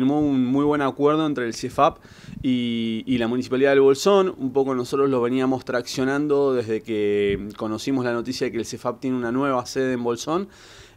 Firmó un muy buen acuerdo entre el Cefap y, la Municipalidad del Bolsón. Un poco nosotros lo veníamos traccionando desde que conocimos la noticia de que el Cefap tiene una nueva sede en Bolsón.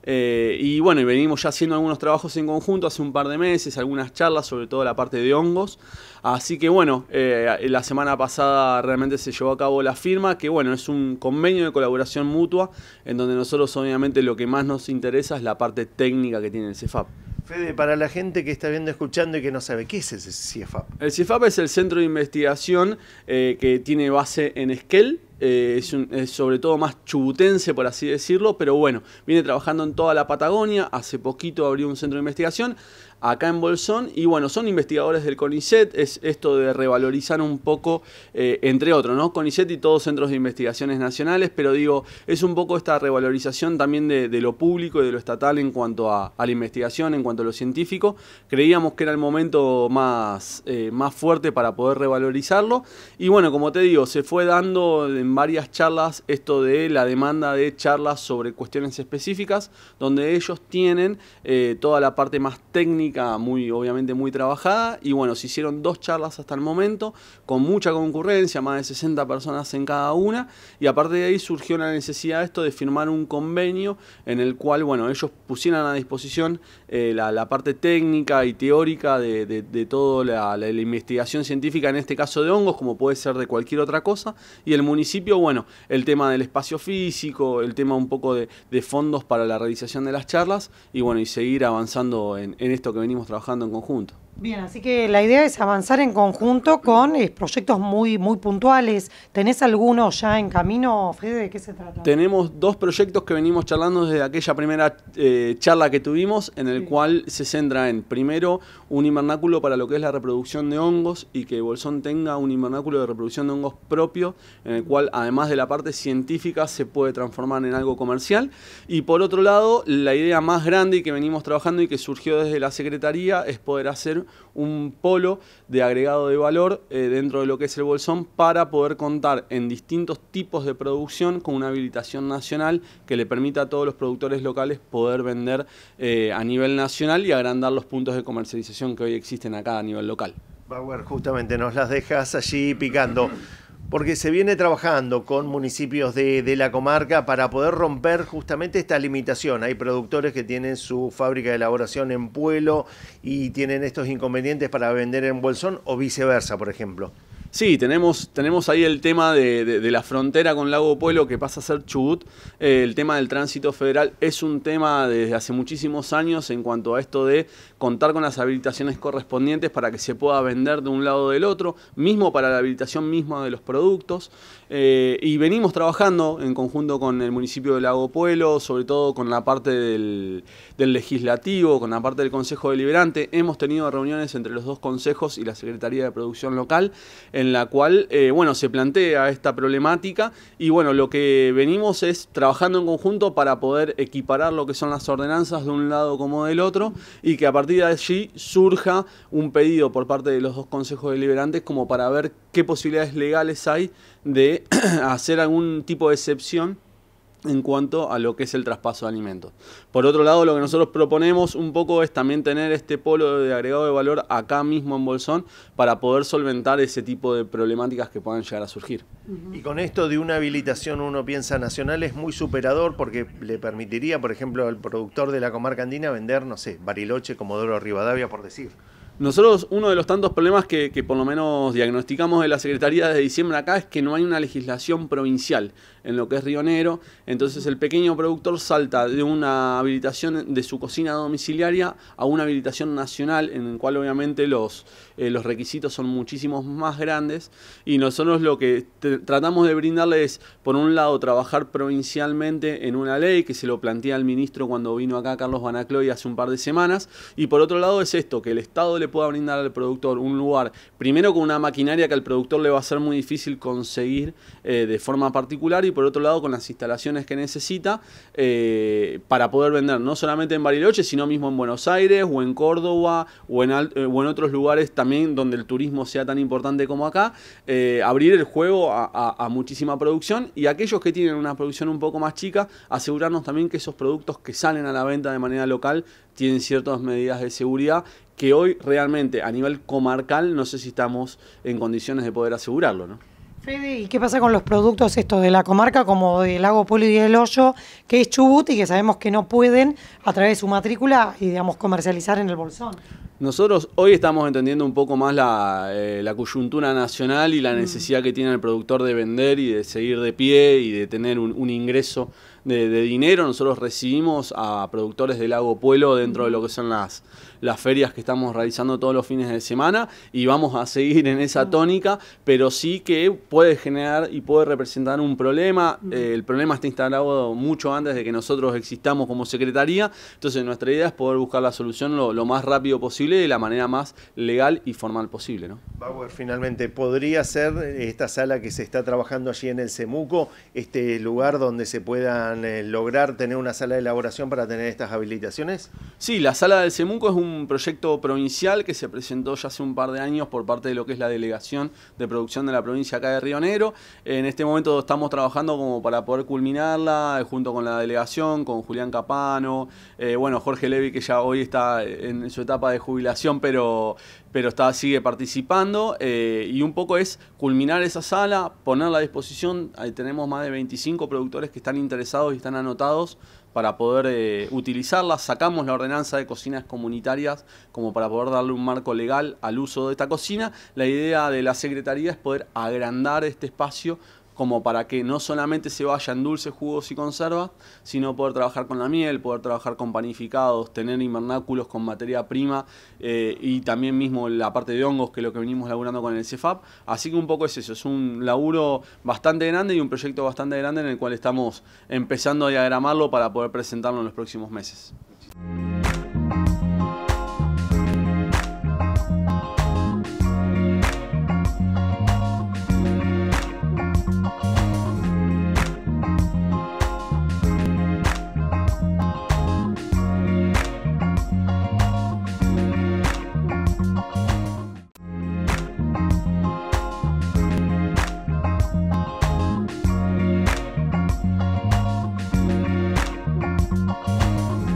Eh, y bueno, y venimos ya haciendo algunos trabajos en conjunto hace un par de meses, algunas charlas, sobre todo la parte de hongos. Así que bueno, eh, la semana pasada realmente se llevó a cabo la firma, que bueno, es un convenio de colaboración mutua, en donde nosotros obviamente lo que más nos interesa es la parte técnica que tiene el CEFAP. Fede, para la gente que está viendo, escuchando y que no sabe, ¿qué es ese CIFAP. El CIFAP es el centro de investigación eh, que tiene base en Esquel, eh, es, sobre todo más chubutense, por así decirlo, pero bueno, viene trabajando en toda la Patagonia, hace poquito abrió un centro de investigación acá en Bolsón y bueno, son investigadores del CONICET, es esto de revalorizar un poco, eh, entre otros, ¿no? CONICET y todos centros de investigaciones nacionales, pero digo, es un poco esta revalorización también de, lo público y de lo estatal en cuanto a, la investigación, en cuanto a lo científico, creíamos que era el momento más, eh, más fuerte para poder revalorizarlo y bueno, como te digo, se fue dando en varias charlas esto de la demanda de charlas sobre cuestiones específicas, donde ellos tienen eh, toda la parte más técnica, muy obviamente muy trabajada. Y bueno, se hicieron dos charlas hasta el momento, con mucha concurrencia, más de 60 personas en cada una. Y aparte de ahí surgió la necesidad esto de firmar un convenio en el cual, bueno, ellos pusieran a disposición eh, la, parte técnica y teórica de, toda la investigación científica, en este caso de hongos, como puede ser de cualquier otra cosa, y el municipio bueno, el tema del espacio físico, el tema un poco de, fondos para la realización de las charlas y bueno, y seguir avanzando en esto que venimos trabajando en conjunto. Bien, así que la idea es avanzar en conjunto con eh, proyectos muy, muy puntuales. ¿Tenés alguno ya en camino, Fede? ¿De qué se trata? Tenemos dos proyectos que venimos charlando desde aquella primera eh, charla que tuvimos, en el cual se centra en, primero, un invernáculo para lo que es la reproducción de hongos y que Bolsón tenga un invernáculo de reproducción de hongos propio, en el cual, además de la parte científica, se puede transformar en algo comercial. Y por otro lado, la idea más grande y que venimos trabajando y que surgió desde la Secretaría es poder hacer un polo de agregado de valor eh, dentro de lo que es el bolsón para poder contar en distintos tipos de producción con una habilitación nacional que le permita a todos los productores locales poder vender eh, a nivel nacional y agrandar los puntos de comercialización que hoy existen acá a nivel local. Bauer, justamente nos las dejas allí picando. Porque se viene trabajando con municipios de, la comarca para poder romper justamente esta limitación. Hay productores que tienen su fábrica de elaboración en Pueblo y tienen estos inconvenientes para vender en Bolsón o viceversa, por ejemplo. Sí, tenemos, tenemos ahí el tema de, la frontera con Lago Pueblo que pasa a ser Chubut. Eh, el tema del tránsito federal es un tema desde hace muchísimos años en cuanto a esto de contar con las habilitaciones correspondientes para que se pueda vender de un lado o del otro, mismo para la habilitación misma de los productos. Eh, y venimos trabajando en conjunto con el municipio de Lago Pueblo, sobre todo con la parte del, legislativo, con la parte del Consejo Deliberante. Hemos tenido reuniones entre los dos consejos y la Secretaría de Producción Local en la cual, eh, bueno, se plantea esta problemática y, bueno, lo que venimos es trabajando en conjunto para poder equiparar lo que son las ordenanzas de un lado como del otro y que a partir de allí surja un pedido por parte de los dos consejos deliberantes como para ver qué posibilidades legales hay de hacer algún tipo de excepción en cuanto a lo que es el traspaso de alimentos. Por otro lado, lo que nosotros proponemos un poco es también tener este polo de agregado de valor acá mismo en Bolsón para poder solventar ese tipo de problemáticas que puedan llegar a surgir. Y con esto de una habilitación uno piensa nacional es muy superador porque le permitiría, por ejemplo, al productor de la comarca andina vender, no sé, Bariloche, Comodoro Rivadavia, por decir. Nosotros uno de los tantos problemas que, por lo menos diagnosticamos de la Secretaría desde diciembre acá es que no hay una legislación provincial en lo que es Río Negro, entonces el pequeño productor salta de una habilitación de su cocina domiciliaria a una habilitación nacional en la cual obviamente los, eh, los requisitos son muchísimos más grandes y nosotros lo que tratamos de brindarle es por un lado trabajar provincialmente en una ley que se lo plantea el ministro cuando vino acá Carlos Banacloy hace un par de semanas y por otro lado es esto, que el Estado le le pueda brindar al productor un lugar, primero con una maquinaria que al productor le va a ser muy difícil conseguir eh, de forma particular y por otro lado con las instalaciones que necesita eh, para poder vender, no solamente en Bariloche, sino mismo en Buenos Aires o en Córdoba o en, eh, otros lugares también donde el turismo sea tan importante como acá, abrir el juego a muchísima producción y aquellos que tienen una producción un poco más chica, asegurarnos también que esos productos que salen a la venta de manera local tienen ciertas medidas de seguridad que hoy realmente a nivel comarcal no sé si estamos en condiciones de poder asegurarlo, ¿no? Fede, ¿y qué pasa con los productos estos de la comarca como del Lago Poli y el Hoyo, que es Chubut y que sabemos que no pueden a través de su matrícula y digamos comercializar en el bolsón? Nosotros hoy estamos entendiendo un poco más la, eh, coyuntura nacional y la mm. necesidad que tiene el productor de vender y de seguir de pie y de tener un ingreso de, dinero. Nosotros recibimos a productores del Lago Pueblo dentro de lo que son las, las ferias que estamos realizando todos los fines de semana y vamos a seguir en esa tónica, pero sí que puede generar y puede representar un problema. Eh, el problema está instalado mucho antes de que nosotros existamos como secretaría, entonces nuestra idea es poder buscar la solución lo, más rápido posible y de la manera más legal y formal posible. ¿no? finalmente, ¿podría ser esta sala que se está trabajando allí en el Semuco este lugar donde se puedan eh, lograr tener una sala de elaboración para tener estas habilitaciones? Sí, la sala del Semunco es un proyecto provincial que se presentó ya hace un par de años por parte de lo que es la delegación de producción de la provincia acá de Río Negro. En este momento estamos trabajando como para poder culminarla eh, junto con la delegación, con Julián Capano, eh, bueno, Jorge Levi que ya hoy está en su etapa de jubilación, pero, pero está, sigue participando y un poco es culminar esa sala, ponerla a disposición. tenemos más de 25 productores que están interesados y están anotados para poder eh, utilizarlas. Sacamos la ordenanza de cocinas comunitarias como para poder darle un marco legal al uso de esta cocina. La idea de la Secretaría es poder agrandar este espacio como para que no solamente se vayan dulces, jugos y conservas, sino poder trabajar con la miel, poder trabajar con panificados, tener invernáculos con materia prima eh, y también mismo la parte de hongos, que es lo que venimos laburando con el CEFAP. Así que un poco es eso, es un laburo bastante grande y un proyecto bastante grande en el cual estamos empezando a diagramarlo para poder presentarlo en los próximos meses.